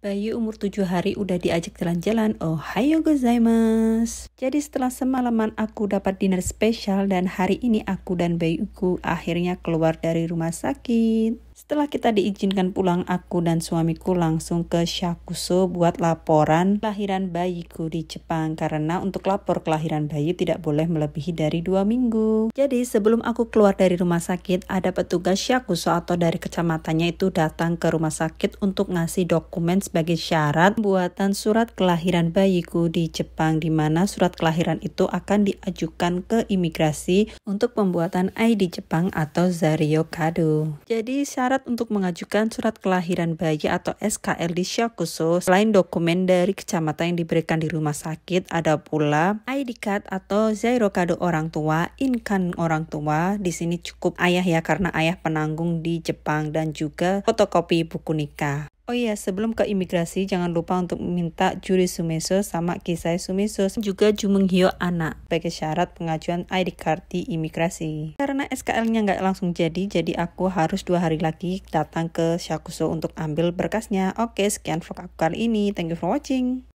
Bayu umur 7 hari udah diajak jalan-jalan. Ohayo oh, gozaimasu. Jadi setelah semalaman aku dapat dinner spesial dan hari ini aku dan Bayuku akhirnya keluar dari rumah sakit. Setelah kita diizinkan pulang, aku dan suamiku langsung ke Shakuso buat laporan kelahiran bayiku di Jepang karena untuk lapor kelahiran bayi tidak boleh melebihi dari dua minggu. Jadi sebelum aku keluar dari rumah sakit, ada petugas Shakuso atau dari kecamatannya itu datang ke rumah sakit untuk ngasih dokumen sebagai syarat pembuatan surat kelahiran bayiku di Jepang di mana surat kelahiran itu akan diajukan ke imigrasi untuk pembuatan ID Jepang atau Zaryokado. Kado. Jadi syarat syarat untuk mengajukan surat kelahiran bayi atau SKL di Syakuso. Selain dokumen dari kecamatan yang diberikan di rumah sakit, ada pula ID card atau Zairo kado orang tua, inkan orang tua. Di sini cukup ayah ya karena ayah penanggung di Jepang dan juga fotokopi buku nikah. Oh iya, sebelum ke imigrasi, jangan lupa untuk minta juri sumeso sama kisai sumeso juga Hyo anak sebagai syarat pengajuan ID card di imigrasi. Karena SKL-nya nggak langsung jadi, jadi aku harus dua hari lagi datang ke Shakuso untuk ambil berkasnya. Oke, sekian vlog aku kali ini. Thank you for watching.